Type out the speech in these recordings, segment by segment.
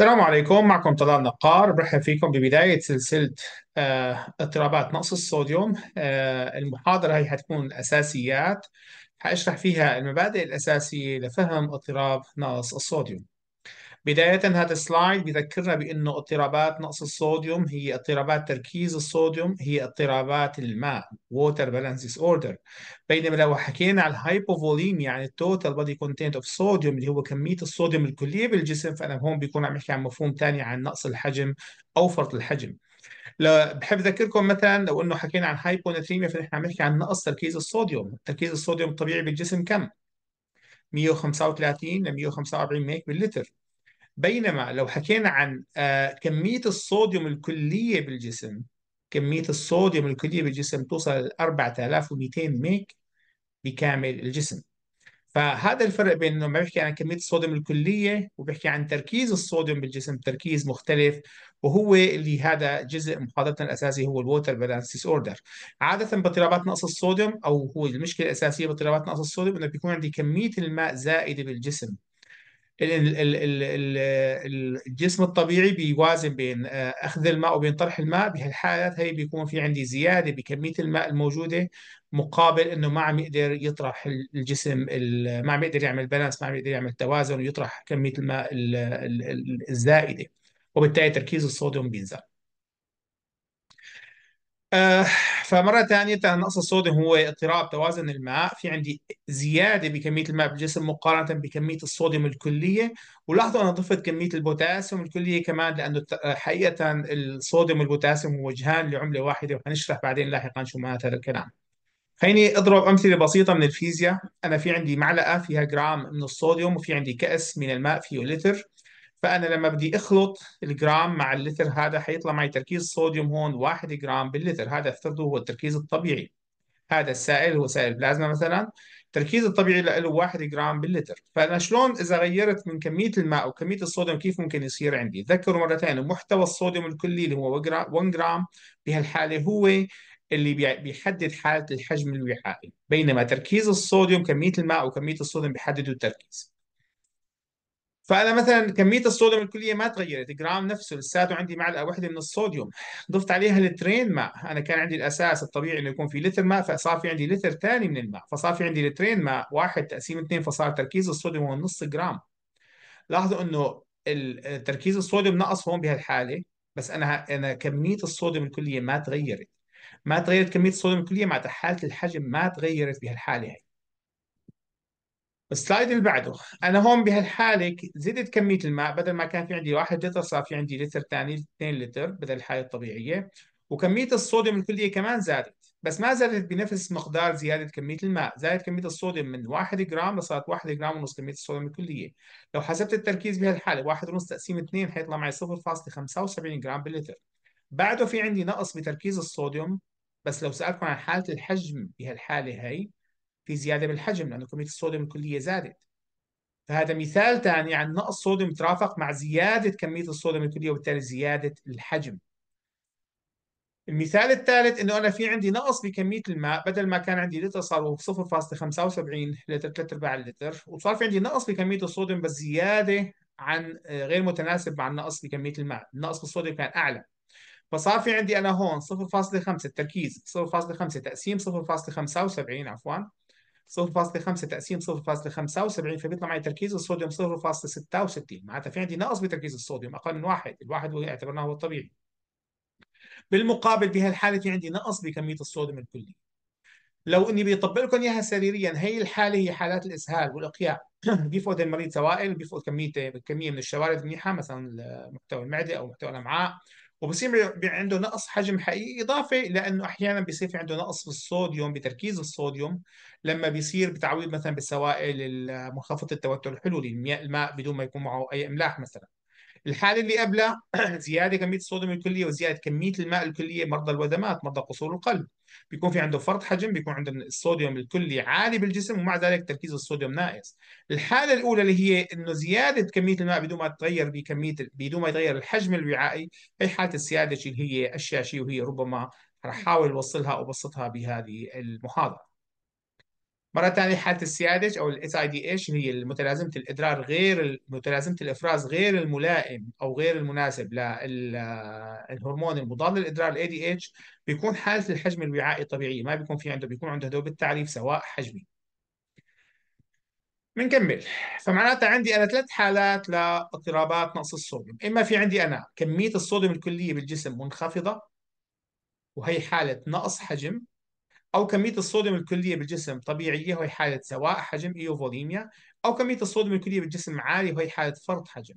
السلام عليكم معكم طلال نقار برحب فيكم ببداية سلسلة آه، اضطرابات نقص الصوديوم آه، المحاضرة هي حتكون الأساسيات حأشرح فيها المبادئ الأساسية لفهم اضطراب نقص الصوديوم بداية هذا السلايد بذكرنا بأنه اضطرابات نقص الصوديوم هي اضطرابات تركيز الصوديوم هي اضطرابات الماء water balance disorder بينما لو حكينا على الهايبوفوليميا يعني التوتال بودي كونتنت اوف صوديوم اللي هو كمية الصوديوم الكلية بالجسم فأنا هون بيكون عم بحكي عن مفهوم ثاني عن نقص الحجم أو فرط الحجم بحب اذكركم مثلا لو انه حكينا عن هايبوناتريميا فنحن عم نحكي عن نقص تركيز الصوديوم، تركيز الصوديوم الطبيعي بالجسم كم؟ 135 ل 145 ميك باللتر بينما لو حكينا عن آه، كمية الصوديوم الكلية بالجسم كمية الصوديوم الكلية بالجسم توصل ل 4200 ميك بكامل الجسم فهذا الفرق بين انه ما بيحكي عن كميه الصوديوم الكليه وبيحكي عن تركيز الصوديوم بالجسم تركيز مختلف وهو اللي هذا جزء محاضرتنا الاساسي هو الووتر بالانس ديس اوردر عاده باضطرابات نقص الصوديوم او هو المشكله الاساسيه باضطرابات نقص الصوديوم انه بيكون عندي كميه الماء زائده بالجسم الجسم الطبيعي بيوازن بين آه، اخذ الماء وبين طرح الماء بهالحالات هي بيكون في عندي زياده بكميه الماء الموجوده مقابل انه ما عم يقدر يطرح الجسم ما عم يقدر يعمل بالانس ما عم يقدر يعمل توازن ويطرح كميه الماء الزائده وبالتالي تركيز الصوديوم بينزل آه فمرة ثانية النقص الصوديوم هو اضطراب توازن الماء في عندي زيادة بكمية الماء بالجسم مقارنة بكمية الصوديوم الكلية ولاحظوا أنا ضفت كمية البوتاسيوم الكلية كمان لأنه آه، حقيقة الصوديوم والبوتاسيوم وجهان لعملة واحدة وحنشرح بعدين لاحقا شو معنى هذا الكلام خليني اضرب امثله بسيطه من الفيزياء انا في عندي معلقه فيها جرام من الصوديوم وفي عندي كاس من الماء فيه لتر فأنا لما بدي أخلط الجرام مع اللتر هذا حيطلع معي تركيز صوديوم هون 1 جرام باللتر هذا افترضه هو التركيز الطبيعي هذا السائل هو سائل بلازما مثلا التركيز الطبيعي له 1 جرام باللتر فأنا شلون إذا غيرت من كمية الماء وكمية الصوديوم كيف ممكن يصير عندي ذكروا مرة ثانية محتوى الصوديوم الكلي اللي هو 1 جرام بهالحالة هو اللي بيحدد حالة الحجم الوعائي بينما تركيز الصوديوم كمية الماء وكمية الصوديوم بيحددوا التركيز فانا مثلا كميه الصوديوم الكليه ما تغيرت الجرام نفسه لساته عندي معلقه واحده من الصوديوم ضفت عليها لترين ماء انا كان عندي الاساس الطبيعي انه يكون في لتر ماء فصار في عندي لتر ثاني من الماء فصار في عندي لترين ماء واحد تقسيم اثنين فصار تركيز الصوديوم هو نص جرام لاحظوا انه تركيز الصوديوم نقص هون بهالحاله بس انا انا كميه الصوديوم الكليه ما تغيرت ما تغيرت كميه الصوديوم الكليه معناتها حاله الحجم ما تغيرت بهالحاله هي السلايد اللي بعده انا هون بهالحاله زدت كميه الماء بدل ما كان في عندي 1 لتر صار في عندي لتر ثاني 2 لتر بدل الحاله الطبيعيه وكميه الصوديوم الكليه كمان زادت بس ما زادت بنفس مقدار زياده كميه الماء زادت كميه الصوديوم من 1 جرام لصارت 1 جرام ونص كميه الصوديوم الكليه لو حسبت التركيز بهالحاله 1 ونص تقسيم 2 حيطلع معي 0.75 جرام باللتر بعده في عندي نقص بتركيز الصوديوم بس لو سالتكم عن حاله الحجم بهالحاله هي في زياده بالحجم لانه كميه الصوديوم الكليه زادت فهذا مثال ثاني عن نقص صوديوم ترافق مع زياده كميه الصوديوم الكليه وبالتالي زياده الحجم المثال الثالث انه انا في عندي نقص بكميه الماء بدل ما كان عندي لتر صار 0.75 لتر 3 ارباع اللتر وصار في عندي نقص بكميه الصوديوم بس زياده عن آه، غير متناسب مع النقص بكميه الماء النقص بالصوديوم كان اعلى فصار في عندي انا هون 0.5 التركيز 0.5 تقسيم 0.75 عفوا 0.5 تقسيم 0.75 فبيطلع معي تركيز الصوديوم 0.66 معناتها في عندي نقص بتركيز الصوديوم اقل من واحد، الواحد هو اعتبرناه هو الطبيعي. بالمقابل بهالحاله في عندي نقص بكميه الصوديوم الكلي. لو اني بيطبق لكم اياها سريريا هي الحاله هي حالات الاسهال والاقياء بيفقد المريض سوائل بيفقد كميه كميه من الشوارد منيحه مثلا محتوى المعده او محتوى الامعاء وبصير عنده نقص حجم حقيقي اضافه لانه احيانا بيصير في عنده نقص في الصوديوم بتركيز الصوديوم لما بيصير بتعويض مثلا بالسوائل منخفضه التوتر الحلولي الماء بدون ما يكون معه اي املاح مثلا الحاله اللي قبلها زياده كميه الصوديوم الكليه وزياده كميه الماء الكليه مرضى الودمات مرضى قصور القلب بيكون في عنده فرط حجم بيكون عنده الصوديوم الكلي عالي بالجسم ومع ذلك تركيز الصوديوم ناقص الحاله الاولى اللي هي انه زياده كميه الماء بدون ما تتغير بكميه بدون ما يتغير الحجم الوعائي هي حاله السياده اللي هي الشاشه وهي ربما راح احاول اوصلها ابسطها بهذه المحاضره مرة ثانية حالة السيادج أو الاس اي دي اتش اللي هي متلازمة الإدرار غير متلازمة الإفراز غير الملائم أو غير المناسب للهرمون المضاد للإدرار الـ ADH بيكون حالة الحجم الوعائي الطبيعية ما بيكون في عنده بيكون عنده هدوء بالتعريف سواء حجمي بنكمل فمعناتها عندي انا ثلاث حالات لاضطرابات نقص الصوديوم اما في عندي انا كميه الصوديوم الكليه بالجسم منخفضه وهي حاله نقص حجم او كميه الصوديوم الكليه بالجسم طبيعيه وهي حاله سواء حجم ايوفوليميا او كميه الصوديوم الكليه بالجسم عاليه وهي حاله فرط حجم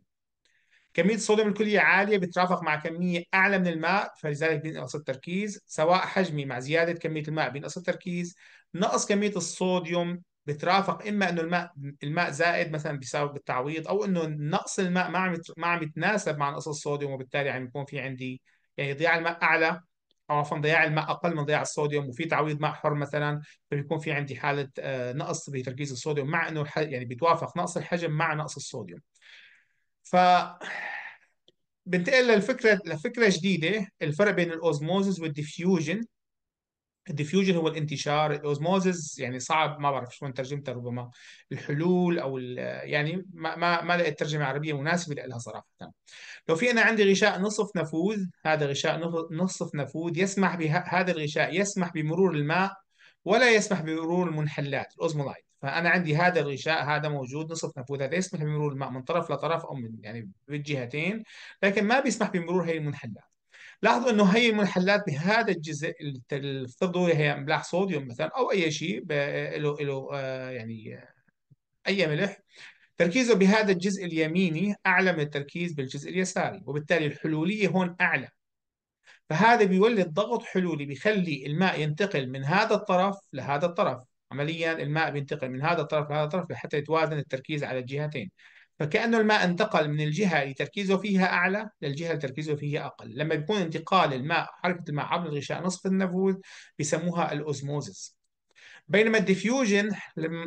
كميه الصوديوم الكليه عاليه بترافق مع كميه اعلى من الماء فلذلك بينقص التركيز سواء حجمي مع زياده كميه الماء بينقص التركيز نقص كميه الصوديوم بترافق اما انه الماء الماء زائد مثلا بسبب التعويض او انه نقص الماء ما عم ما عم يتناسب مع نقص الصوديوم وبالتالي عم يكون في عندي يعني ضياع الماء اعلى او عفوا ضياع الماء اقل من ضياع الصوديوم وفي تعويض ماء حر مثلا فبيكون في عندي حاله آه، نقص بتركيز الصوديوم مع انه يعني بيتوافق نقص الحجم مع نقص الصوديوم ف بنتقل للفكره لفكره جديده الفرق بين الاوزموزز والديفيوجن الديفيوجن هو الانتشار الاوزموزز يعني صعب ما بعرف شلون ترجمته ربما الحلول او يعني ما ما ما لقيت ترجمه عربيه مناسبه لها صراحه لو في انا عندي غشاء نصف نفوذ هذا غشاء نصف نفوذ يسمح بهذا الغشاء يسمح بمرور الماء ولا يسمح بمرور المنحلات الاوزمولايت فانا عندي هذا الغشاء هذا موجود نصف نفوذ هذا يسمح بمرور الماء من طرف لطرف او من يعني بالجهتين لكن ما بيسمح بمرور هي المنحلات لاحظوا انه هي المنحلات بهذا الجزء افترضوا هي املاح صوديوم مثلا او اي شيء له له آه، يعني آه، اي ملح تركيزه بهذا الجزء اليميني اعلى من التركيز بالجزء اليساري وبالتالي الحلوليه هون اعلى فهذا بيولد ضغط حلولي بيخلي الماء ينتقل من هذا الطرف لهذا الطرف عمليا الماء بينتقل من هذا الطرف لهذا الطرف لحتى يتوازن التركيز على الجهتين فكأنه الماء انتقل من الجهة اللي تركيزه فيها أعلى للجهة اللي تركيزه فيها أقل لما بيكون انتقال الماء حركة الماء عبر الغشاء نصف النفوذ بيسموها الأوزموزس بينما الديفيوجن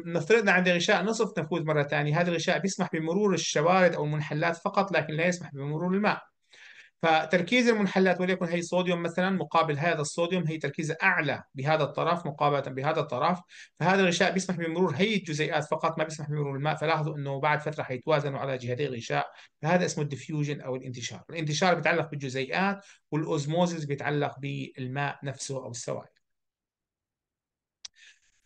نفترض عند غشاء نصف نفوذ مرة ثانية هذا الغشاء بيسمح بمرور الشوارد أو المنحلات فقط لكن لا يسمح بمرور الماء فتركيز المنحلات وليكن هي صوديوم مثلا مقابل هذا الصوديوم هي تركيزه اعلى بهذا الطرف مقابله بهذا الطرف فهذا الغشاء بيسمح بمرور هي الجزيئات فقط ما بيسمح بمرور الماء فلاحظوا انه بعد فتره حيتوازنوا على جهتي الغشاء فهذا اسمه الديفيوجن او الانتشار الانتشار بيتعلق بالجزيئات والاوزموزيس بيتعلق بالماء نفسه او السوائل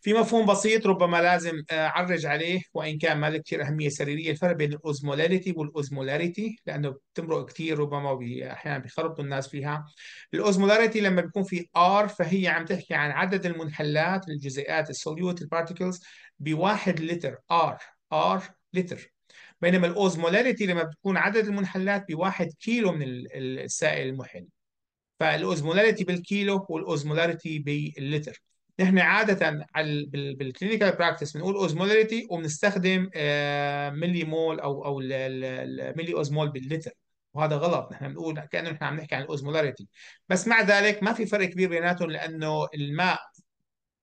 في مفهوم بسيط ربما لازم آه، اعرج عليه وان كان ما له كثير اهميه سريريه الفرق بين الاوزمولاليتي والاوزمولاريتي لانه بتمرق كثير ربما احيانا بيخربطوا الناس فيها الاوزمولاريتي لما بيكون في ار فهي عم تحكي عن عدد المنحلات الجزيئات السوليوت البارتيكلز بواحد لتر ار ار لتر بينما الاوزمولاريتي لما بتكون عدد المنحلات بواحد كيلو من السائل المحل فالاوزمولاريتي بالكيلو والاوزمولاريتي باللتر نحن عاده بالكلينيكال براكتس بنقول اوزمولاريتي وبنستخدم ملي آه، مول او او الملي اوزمول باللتر وهذا غلط نحن بنقول كانه نحن عم نحكي عن الاوزمولاريتي بس مع ذلك ما في فرق كبير بيناتهم لانه الماء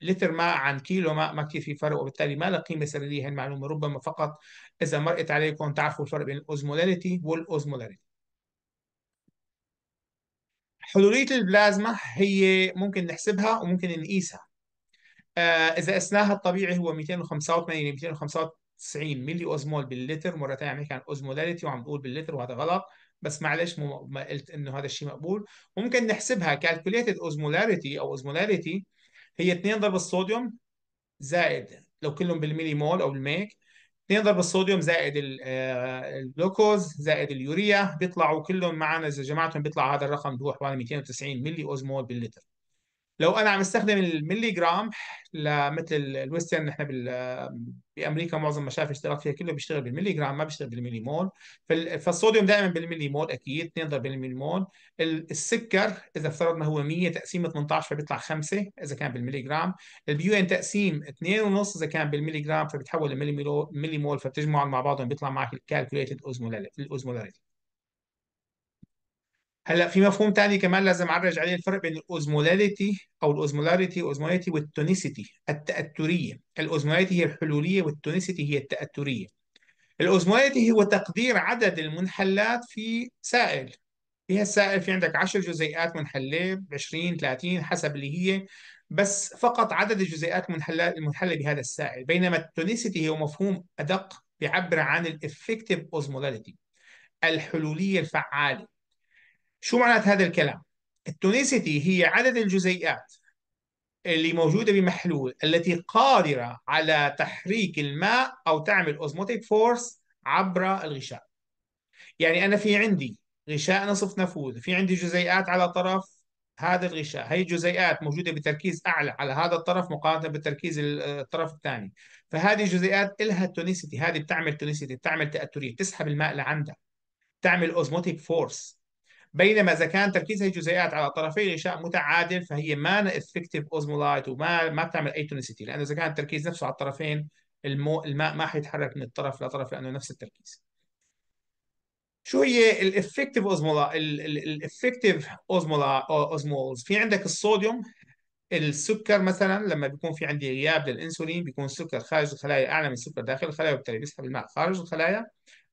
لتر ماء عن كيلو ماء ما كثير في فرق وبالتالي ما لها قيمه سريه هي المعلومه ربما فقط اذا مرقت عليكم تعرفوا الفرق بين الاوزمولاريتي والاوزمولاريتي حلوليه البلازما هي ممكن نحسبها وممكن نقيسها آه، اذا قسناها الطبيعي هو 285 295 ملي اوزمول باللتر مره ثانيه عم نحكي عن اوزمولاريتي وعم بقول باللتر وهذا غلط بس معلش مو ما قلت انه هذا الشيء مقبول ممكن نحسبها كالكوليتد اوزمولاريتي او اوزمولاريتي هي 2 ضرب الصوديوم زائد لو كلهم بالميلي مول او بالميك 2 ضرب الصوديوم زائد آه، الجلوكوز زائد اليوريا بيطلعوا كلهم معنا اذا جمعتهم بيطلع هذا الرقم اللي هو حوالي 290 ملي اوزمول باللتر لو انا عم استخدم الملي جرام مثل الويسترن نحن آه، بامريكا معظم مشافي الاشتراك فيها كله بيشتغل بالملي جرام ما بيشتغل بالملي مول فالصوديوم دائما بالملي مول اكيد 2 ضرب بالملي مول السكر اذا افترضنا هو 100 تقسيم 18 فبيطلع 5 اذا كان بالملي جرام البيو ان تقسيم 2.5 اذا كان بالملي جرام فبتحول لملي مول فبتجمعهم مع بعضهم بيطلع معك الكالكوليتد اوزمولاريتي هلا في مفهوم تاني كمان لازم اعرج عليه الفرق بين الاوزموليتي او الاوزمولاريتي اوزموليتي والتونيسيتي التأثريه الاوزموليتي هي الحلوليه والتونيسيتي هي التأثريه الاوزموليتي هو تقدير عدد المنحلات في سائل في هالسائل في عندك 10 جزيئات منحله 20 30 حسب اللي هي بس فقط عدد الجزيئات المنحله المنحله بهذا السائل بينما التونيسيتي هو مفهوم ادق بيعبر عن الافكتيف اوزمولاريتي الحلوليه الفعاله شو معنات هذا الكلام؟ التونسيتي هي عدد الجزيئات اللي موجودة بمحلول التي قادرة على تحريك الماء أو تعمل أوزموتيك فورس عبر الغشاء يعني أنا في عندي غشاء نصف نفوذ في عندي جزيئات على طرف هذا الغشاء هي الجزيئات موجودة بتركيز أعلى على هذا الطرف مقارنة بتركيز الطرف الثاني فهذه الجزيئات إلها تونيسيتي هذه بتعمل تونيسيتي بتعمل تأثرية تسحب الماء لعندها تعمل أوزموتيك فورس بينما اذا كان تركيز هي الجزيئات على طرفي غشاء متعادل فهي ما افكتيف اوزمولايت وما ما بتعمل اي تونسيتي لانه اذا كان التركيز نفسه على الطرفين المو الماء ما حيتحرك من الطرف لطرف لانه نفس التركيز. شو هي الافكتيف اوزمولا الافكتيف اوزمولا اوزمولز في عندك الصوديوم السكر مثلا لما بيكون في عندي غياب للانسولين بيكون السكر خارج الخلايا اعلى من السكر داخل الخلايا وبالتالي بيسحب الماء خارج الخلايا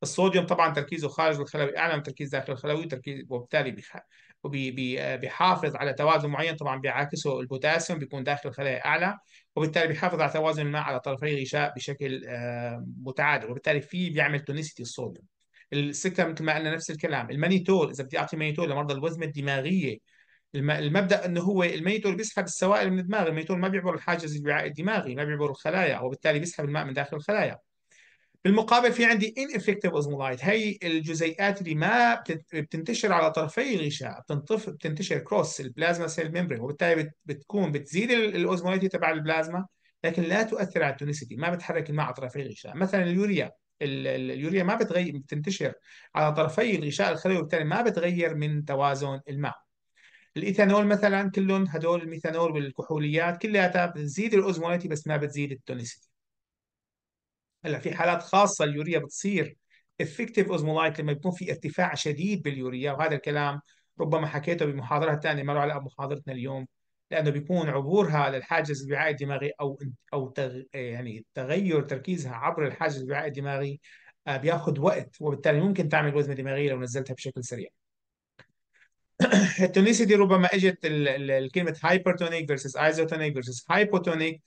الصوديوم طبعا تركيزه خارج الخلوي اعلى من تركيز داخل الخلوي تركيز وبالتالي بيحافظ على توازن معين طبعا بيعاكسه البوتاسيوم بيكون داخل الخلايا اعلى وبالتالي بيحافظ على توازن الماء على طرفي الغشاء بشكل آه، متعادل وبالتالي في بيعمل تونيسيتي الصوديوم السكر مثل ما قلنا نفس الكلام المانيتول اذا بدي اعطي مانيتول لمرضى الوزمه الدماغيه المبدا انه هو المانيتول بيسحب السوائل من الدماغ المانيتول ما بيعبر الحاجز الوعائي الدماغي ما بيعبر الخلايا وبالتالي بيسحب الماء من داخل الخلايا بالمقابل في عندي ineffective osmolite هي الجزيئات اللي ما بتنتشر على طرفي الغشاء بتنطف بتنتشر كروس البلازما سيل ميمبرين وبالتالي بتكون بتزيد الاوزموليتي تبع البلازما لكن لا تؤثر على التونسيتي ما بتحرك الماء على طرفي الغشاء مثلا اليوريا اليوريا ما بتغير بتنتشر على طرفي الغشاء الخلوي وبالتالي ما بتغير من توازن الماء الايثانول مثلا كلهم هدول الميثانول والكحوليات كلها بتزيد الاوزموليتي بس ما بتزيد التونسيتي هلا في حالات خاصه اليوريا بتصير افكتيف اوزمولايت لما بيكون في ارتفاع شديد باليوريا وهذا الكلام ربما حكيته بمحاضره ثانيه ما له علاقه بمحاضرتنا اليوم لانه بيكون عبورها للحاجز الوعائي الدماغي او او تغ... يعني تغير تركيزها عبر الحاجز الوعائي الدماغي آه، بياخذ وقت وبالتالي ممكن تعمل وزمه دماغيه لو نزلتها بشكل سريع. التونيسيتي ربما اجت الكلمه هايبرتونيك فيرسس ايزوتونيك فيرسس هايبوتونيك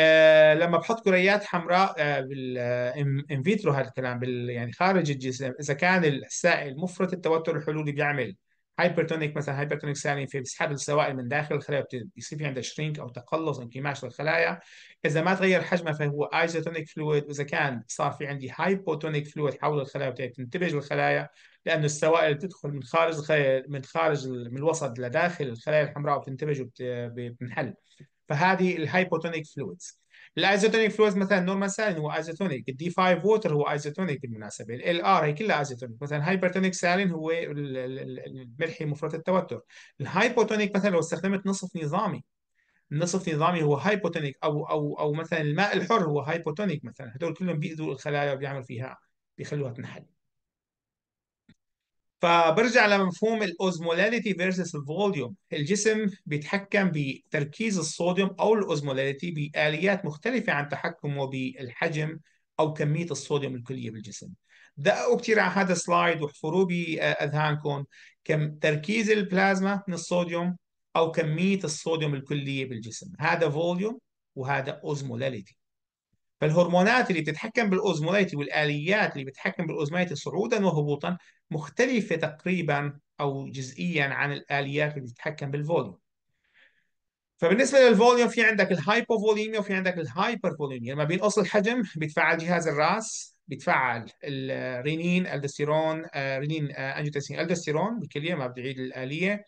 آه لما بحط كريات حمراء آه بالان آه، فيترو هذا الكلام بال يعني خارج الجسم اذا كان السائل مفرط التوتر الحلولي بيعمل هايبرتونيك مثلا هايبرتونيك سالين في بيسحب السوائل من داخل الخلايا بيصير في عندها شرينك او تقلص انكماش للخلايا اذا ما تغير حجمها فهو ايزوتونيك فلويد واذا كان صار في عندي هايبوتونيك فلويد حول الخلايا تنتبج الخلايا لانه السوائل بتدخل من خارج الخلايا من خارج من الوسط لداخل الخلايا الحمراء وبتنتبج وبتنحل فهذه الهايبوتونيك فلويدز الايزوتونيك فلويدز مثلا نورمال سالين هو ايزوتونيك الدي 5 ووتر هو ايزوتونيك بالمناسبه ال ار هي كلها ايزوتونيك مثلا هايبرتونيك سالين هو الملحي مفرط التوتر الهايبوتونيك مثلا لو استخدمت نصف نظامي النصف نظامي هو هايبوتونيك او او او مثلا الماء الحر هو هايبوتونيك مثلا هدول كلهم بيأذوا الخلايا وبيعمل فيها بيخلوها تنحل فبرجع لمفهوم الاوزموليتي فيرسس الفوليوم الجسم بيتحكم بتركيز الصوديوم او الاوزموليتي باليات مختلفه عن تحكمه بالحجم او كميه الصوديوم الكليه بالجسم دققوا كثير على هذا السلايد واحفروه باذهانكم كم تركيز البلازما من الصوديوم او كميه الصوديوم الكليه بالجسم هذا فوليوم وهذا اوزموليتي فالهرمونات اللي بتتحكم بالاوزموليتي والاليات اللي بتتحكم بالاوزموليتي صعودا وهبوطا مختلفه تقريبا او جزئيا عن الاليات اللي بتتحكم بالفوليوم فبالنسبه للفوليوم في عندك الهايبوفوليميا وفي عندك الهايبرفوليميا لما بينقص الحجم بيتفعل جهاز الراس بيتفعل الرينين الدستيرون آه، رينين آه، انجوتنسين الدستيرون بالكليه ما بدي اعيد الاليه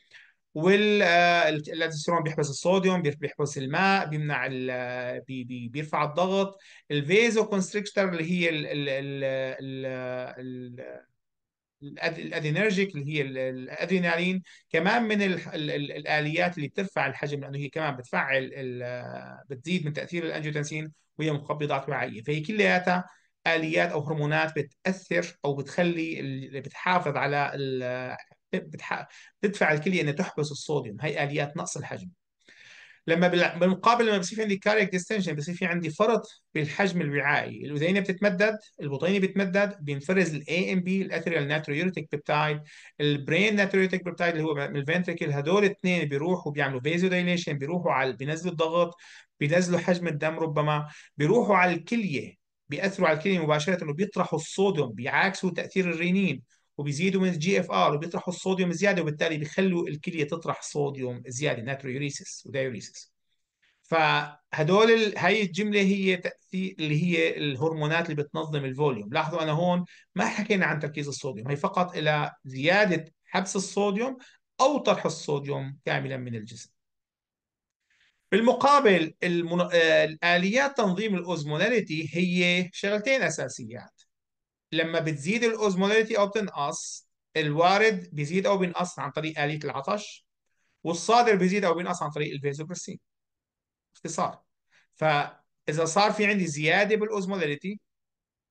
والالدوستيرون آه، بيحبس الصوديوم بيحبس الماء بيمنع ال... آه، بي... بي... بيرفع الضغط الفيزو كونستريكتر اللي هي ال... ال... ال... ال... الادينرجيك اللي هي الادرينالين كمان من الـ الـ الـ الاليات اللي بترفع الحجم لانه هي كمان بتفعل آه، بتزيد من تاثير الانجيوتنسين وهي مقبضات وعائيه فهي كلياتها اليات او هرمونات بتاثر او بتخلي بتحافظ على بتدفع الكليه انها تحبس الصوديوم هي اليات نقص الحجم لما بالمقابل لما بصير في عندي كاريك ديستنشن بصير في عندي فرط بالحجم الوعائي الاذينه بتتمدد البطينه بتتمدد بينفرز الاي ام بي الاثريال ناتريوريتيك بيبتايد البرين ناتريوريتيك بيبتايد اللي هو من الفنتريكل هدول الاثنين بيروحوا بيعملوا فيزو دايليشن بيروحوا على بينزلوا الضغط بينزلوا حجم الدم ربما بيروحوا على الكليه بيأثروا على الكليه مباشره وبيطرحوا الصوديوم بيعاكسوا تاثير الرينين وبيزيدوا من الجي اف ار وبيطرحوا الصوديوم زياده وبالتالي بيخلوا الكليه تطرح صوديوم زياده ناتريوريسيس ودايوريسيس فهدول ال... هي الجمله هي تاثير اللي هي الهرمونات اللي بتنظم الفوليوم لاحظوا انا هون ما حكينا عن تركيز الصوديوم هي فقط الى زياده حبس الصوديوم او طرح الصوديوم كاملا من الجسم بالمقابل المن... آه، آليات تنظيم الأوزموناليتي هي شغلتين أساسيات لما بتزيد الاوزموليتي او بتنقص الوارد بيزيد او بينقص عن طريق آلية العطش والصادر بيزيد او بينقص عن طريق الفيزوبرسين باختصار فاذا صار في عندي زياده بالاوزموليتي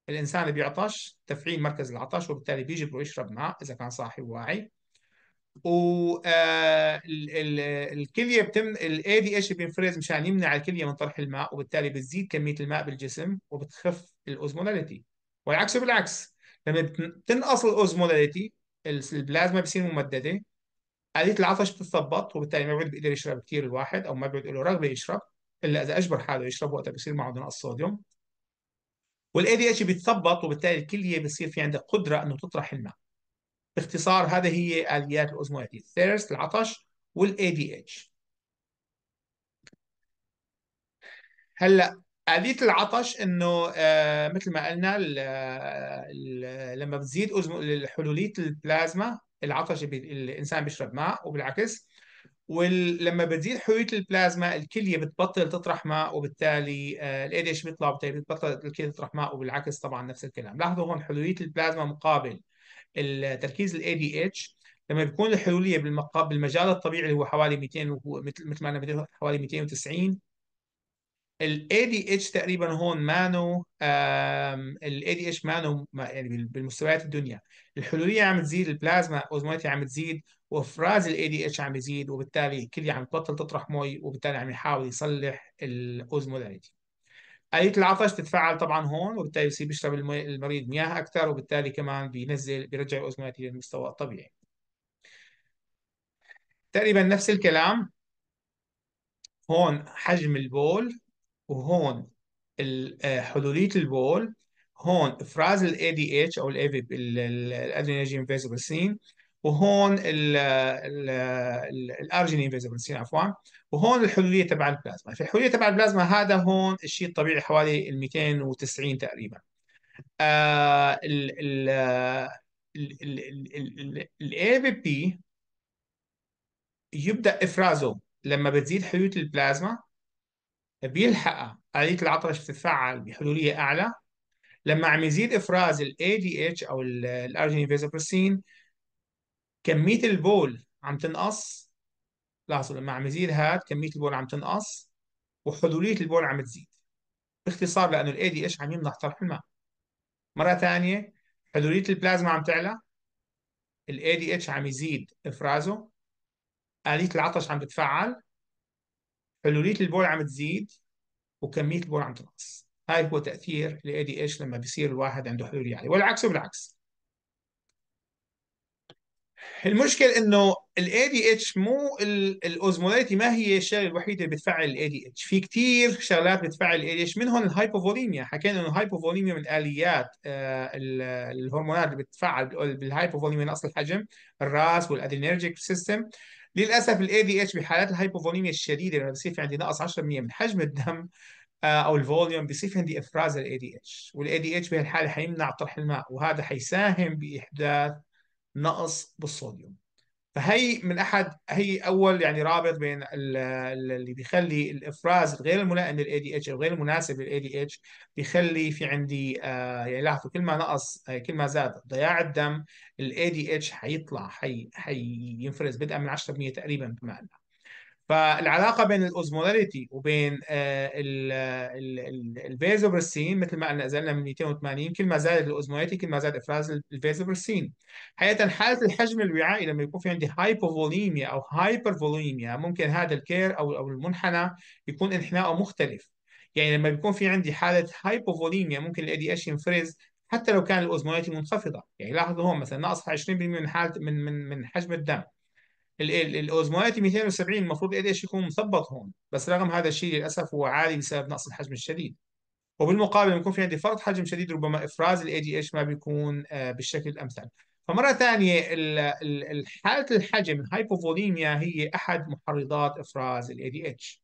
الانسان بيعطش تفعيل مركز العطش وبالتالي بيجبره يشرب ماء اذا كان صاحي وواعي و آه، الكليه بتم الاي دي اتش بينفرز مشان يمنع الكليه من طرح الماء وبالتالي بتزيد كميه الماء بالجسم وبتخف الاوزمولاريتي والعكس بالعكس لما تنقص الاوزموليتي البلازما بصير ممدده آلية العطش بتتثبط وبالتالي ما بيعود بيقدر يشرب كثير الواحد او ما بيعود له رغبه يشرب الا اذا اجبر حاله يشرب وقتها بصير معه نقص صوديوم والاي دي اتش بيتثبط وبالتالي الكليه بصير في عندها قدره انه تطرح الماء باختصار هذه هي اليات الاوزموليتي الثيرست العطش والاي دي اتش هلا آلية العطش انه آه مثل ما قلنا الـ آه، الـ لما بتزيد حلولية البلازما العطش بي الانسان بيشرب ماء وبالعكس ولما بتزيد حلولية البلازما الكلية بتبطل تطرح ماء وبالتالي آه الادش بيطلع بتبطل الكلية تطرح ماء وبالعكس طبعا نفس الكلام لاحظوا هون حلولية البلازما مقابل التركيز الاي دي اتش لما بيكون الحلوليه بالمقابل بالمجال الطبيعي اللي هو حوالي 200 مثل ما انا حوالي 290 ال ADH تقريبا هون مانو ال ADH مانو يعني بالمستويات الدنيا الحلوليه عم تزيد البلازما اوزموتي عم تزيد وافراز ال ADH عم يزيد وبالتالي الكليه عم تبطل تطرح مي وبالتالي عم يحاول يصلح الاوزمولاريتي آلية العطش تتفعل طبعا هون وبالتالي بصير بيشرب المريض مياه أكثر وبالتالي كمان بينزل بيرجع الأوزمات للمستوى الطبيعي. تقريبا نفس الكلام هون حجم البول وهون آه، حدودية البول هون افراز الاي دي اتش او الاي في الادرينالجين Invisible Scene وهون الارجينين Invisible Scene عفوا وهون الحلوليه تبع البلازما الحدودية تبع البلازما هذا هون الشيء الطبيعي حوالي ال 290 تقريبا آه ال ال الاي بي بي يبدا افرازه لما بتزيد حلوليه البلازما بيلحق آلية العطش بتتفعل بحلولية أعلى لما عم يزيد إفراز الـ ADH أو الـ Arginine Vasopressin كمية البول عم تنقص لاحظوا لما عم يزيد هاد كمية البول عم تنقص وحلولية البول عم تزيد باختصار لأنه الـ ADH عم يمنع طرح الماء مرة ثانية حلولية البلازما عم تعلى الـ ADH عم يزيد إفرازه آلية العطش عم تتفعل حلوليه البول عم تزيد وكميه البول عم تنقص هاي هو تاثير الـ ADH لما بيصير الواحد عنده حلوليه يعني، عاليه والعكس بالعكس المشكلة انه الـ ADH مو الاوزموليتي ما هي الشغله الوحيده اللي بتفعل الـ ADH في كثير شغلات بتفعل الـ ADH اتش منهم الهايبوفوليميا، حكينا انه الهايبوفوليميا من اليات آه، الهرمونات اللي بتفعل بالهايبوفوليميا نقص الحجم، الراس والادرينرجيك سيستم، للاسف الاي دي اتش بحالات الهايبوفوليميا الشديده لما بصير في عندي نقص 10% من حجم الدم آه، او الفوليوم بصير في عندي افراز الاي دي اتش والاي دي اتش بهالحاله حيمنع طرح الماء وهذا حيساهم باحداث نقص بالصوديوم فهي من احد هي اول يعني رابط بين اللي بيخلي الافراز غير الملائم للاي دي اتش او غير المناسب للاي دي اتش بيخلي في عندي آه يعني لاحظوا كل ما نقص آه، كل ما زاد ضياع الدم الاي دي اتش حيطلع حي حينفرز بدءا من 10% تقريبا بما فالعلاقه بين الاوزموليتي وبين آه، الفيزوبرسين مثل ما قلنا نزلنا من 280 كل ما زادت الاوزموليتي كل ما زاد افراز الفيزوبرسين حقيقه حاله الحجم الوعائي لما يكون في عندي هايبوفوليميا او هايبرفوليميا ممكن هذا الكير او او المنحنى يكون انحنائه مختلف يعني لما بيكون في عندي حاله هايبوفوليميا ممكن الاي دي اتش ينفرز حتى لو كان الاوزموليتي منخفضه يعني لاحظوا هون مثلا ناقص 20% من حاله من من من حجم الدم الاوزمواتي 270 المفروض ال اتش يكون مثبط هون بس رغم هذا الشيء للاسف هو عالي بسبب نقص الحجم الشديد وبالمقابل لما يكون في عندي فرط حجم شديد ربما افراز الاي دي اتش ما بيكون آه، بالشكل الامثل فمره ثانيه حاله الحجم الهايبوفوليميا هي احد محرضات افراز الاي دي اتش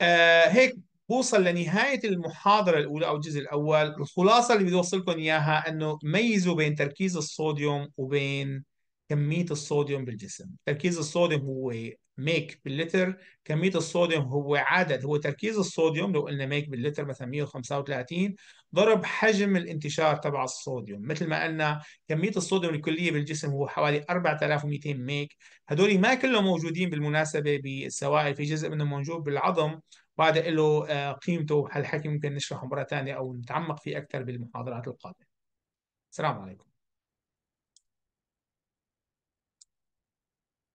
آه، هيك بوصل لنهايه المحاضره الاولى او الجزء الاول الخلاصه اللي بدي اوصلكم اياها انه ميزوا بين تركيز الصوديوم وبين كميه الصوديوم بالجسم تركيز الصوديوم هو ميك باللتر كميه الصوديوم هو عدد هو تركيز الصوديوم لو قلنا ميك باللتر مثلا 135 ضرب حجم الانتشار تبع الصوديوم مثل ما قلنا كميه الصوديوم الكليه بالجسم هو حوالي 4200 ميك هدول ما كلهم موجودين بالمناسبه بالسوائل في جزء منهم موجود بالعظم وهذا له آه، قيمته هالحكي ممكن نشرحه مره ثانيه او نتعمق فيه اكثر بالمحاضرات القادمه السلام عليكم